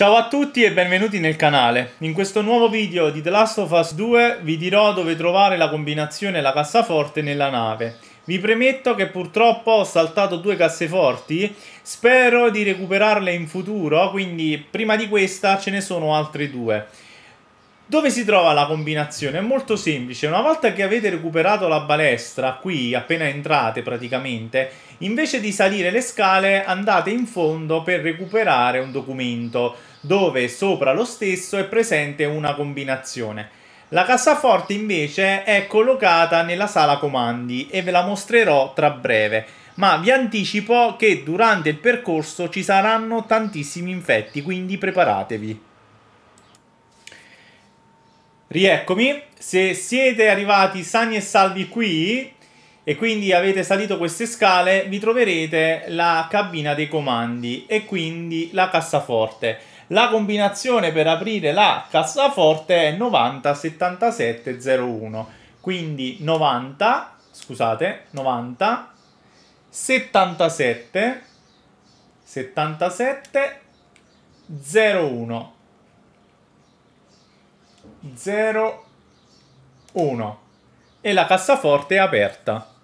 Ciao a tutti e benvenuti nel canale. In questo nuovo video di The Last of Us 2 vi dirò dove trovare la combinazione e la cassaforte nella nave. Vi premetto che purtroppo ho saltato due casseforti, spero di recuperarle in futuro, quindi prima di questa ce ne sono altre due. Dove si trova la combinazione? È molto semplice, una volta che avete recuperato la balestra, qui appena entrate praticamente, invece di salire le scale andate in fondo per recuperare un documento, dove sopra lo stesso è presente una combinazione. La cassaforte invece è collocata nella sala comandi e ve la mostrerò tra breve, ma vi anticipo che durante il percorso ci saranno tantissimi infetti, quindi preparatevi. Rieccomi, se siete arrivati sani e salvi qui e quindi avete salito queste scale, vi troverete la cabina dei comandi e quindi la cassaforte. La combinazione per aprire la cassaforte è 907701, quindi 90, scusate, 90 77 77 01 0, 1 e la cassaforte è aperta.